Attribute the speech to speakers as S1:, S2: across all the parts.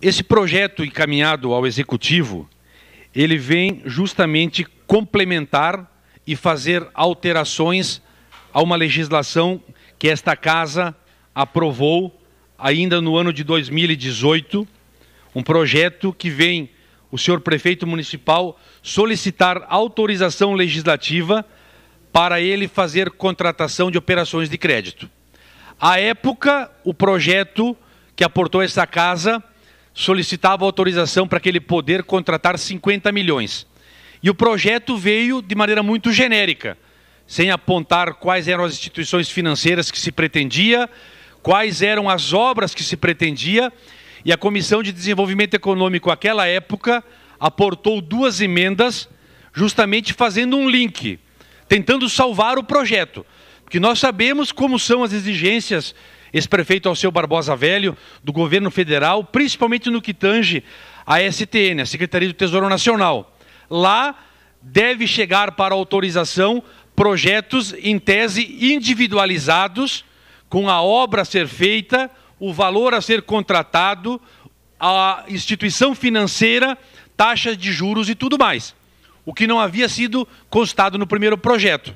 S1: Esse projeto encaminhado ao Executivo, ele vem justamente complementar e fazer alterações a uma legislação que esta Casa aprovou ainda no ano de 2018, um projeto que vem o senhor prefeito municipal solicitar autorização legislativa para ele fazer contratação de operações de crédito. À época, o projeto que aportou essa casa solicitava autorização para que ele poder contratar 50 milhões. E o projeto veio de maneira muito genérica, sem apontar quais eram as instituições financeiras que se pretendia, quais eram as obras que se pretendia, e a Comissão de Desenvolvimento Econômico, àquela época, aportou duas emendas, justamente fazendo um link, tentando salvar o projeto. Porque nós sabemos como são as exigências ex-prefeito Alceu Barbosa Velho, do governo federal, principalmente no que tange a STN, a Secretaria do Tesouro Nacional. Lá deve chegar para autorização projetos em tese individualizados, com a obra a ser feita, o valor a ser contratado, a instituição financeira, taxas de juros e tudo mais. O que não havia sido constado no primeiro projeto.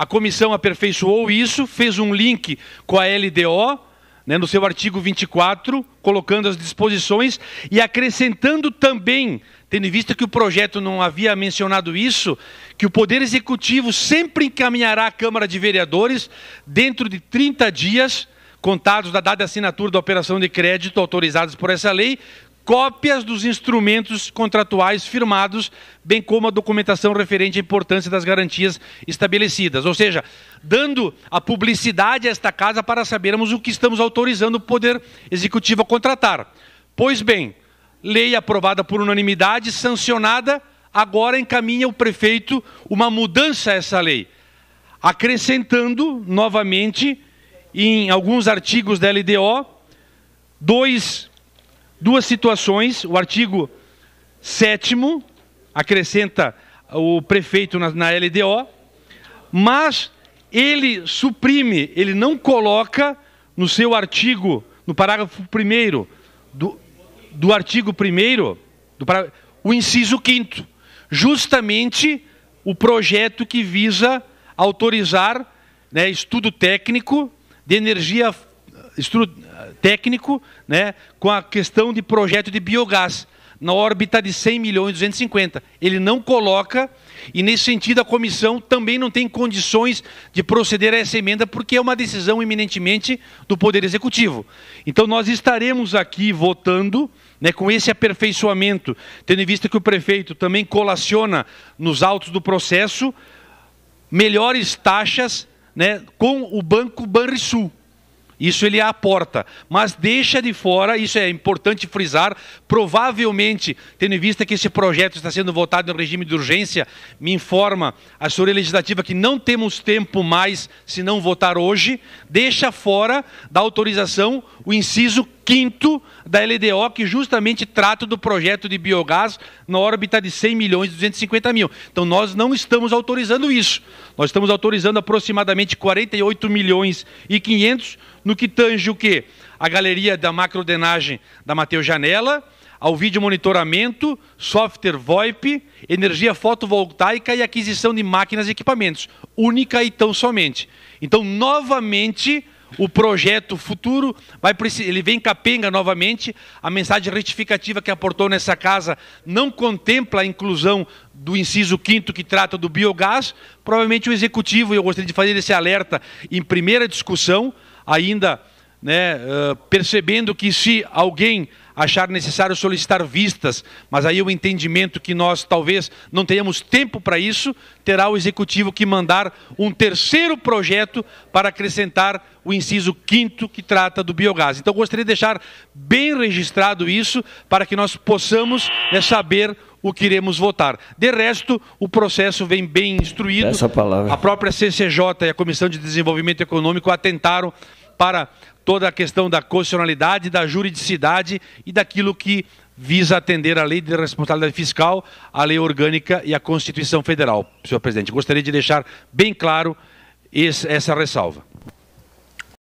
S1: A comissão aperfeiçoou isso, fez um link com a LDO, né, no seu artigo 24, colocando as disposições e acrescentando também, tendo em vista que o projeto não havia mencionado isso, que o Poder Executivo sempre encaminhará à Câmara de Vereadores, dentro de 30 dias contados da data de assinatura da operação de crédito autorizados por essa lei, cópias dos instrumentos contratuais firmados, bem como a documentação referente à importância das garantias estabelecidas. Ou seja, dando a publicidade a esta casa para sabermos o que estamos autorizando o Poder Executivo a contratar. Pois bem, lei aprovada por unanimidade, sancionada, agora encaminha o prefeito uma mudança a essa lei, acrescentando novamente em alguns artigos da LDO dois duas situações. O artigo 7 acrescenta o prefeito na, na LDO, mas ele suprime, ele não coloca no seu artigo, no parágrafo 1 do, do artigo 1 o inciso 5 justamente o projeto que visa autorizar né, estudo técnico de energia estudo técnico, né, com a questão de projeto de biogás na órbita de 100 milhões e 250. Ele não coloca, e nesse sentido a comissão também não tem condições de proceder a essa emenda, porque é uma decisão eminentemente do Poder Executivo. Então nós estaremos aqui votando né, com esse aperfeiçoamento, tendo em vista que o prefeito também colaciona nos autos do processo melhores taxas né, com o Banco Banrisul. Isso ele aporta, mas deixa de fora, isso é importante frisar, provavelmente, tendo em vista que esse projeto está sendo votado no regime de urgência, me informa a senhora legislativa que não temos tempo mais se não votar hoje, deixa fora da autorização o inciso quinto da LDO, que justamente trata do projeto de biogás na órbita de 100 milhões e 250 mil. Então, nós não estamos autorizando isso. Nós estamos autorizando aproximadamente 48 milhões e 500 no que tange o quê? A galeria da macrodenagem da Mateus Janela, ao vídeo monitoramento, software VoIP, energia fotovoltaica e aquisição de máquinas e equipamentos, única e tão somente. Então, novamente, o projeto futuro, vai ele vem capenga novamente, a mensagem retificativa que aportou nessa casa não contempla a inclusão do inciso quinto que trata do biogás, provavelmente o executivo, e eu gostaria de fazer esse alerta em primeira discussão, ainda né, uh, percebendo que se alguém achar necessário solicitar vistas, mas aí o entendimento que nós talvez não tenhamos tempo para isso, terá o executivo que mandar um terceiro projeto para acrescentar o inciso 5 que trata do biogás. Então gostaria de deixar bem registrado isso para que nós possamos né, saber o que iremos votar. De resto, o processo vem bem instruído. Essa palavra. A própria CCJ e a Comissão de Desenvolvimento Econômico atentaram para toda a questão da constitucionalidade, da juridicidade e daquilo que visa atender a lei de responsabilidade fiscal, a lei orgânica e a Constituição Federal. Senhor presidente, gostaria de deixar bem claro essa ressalva.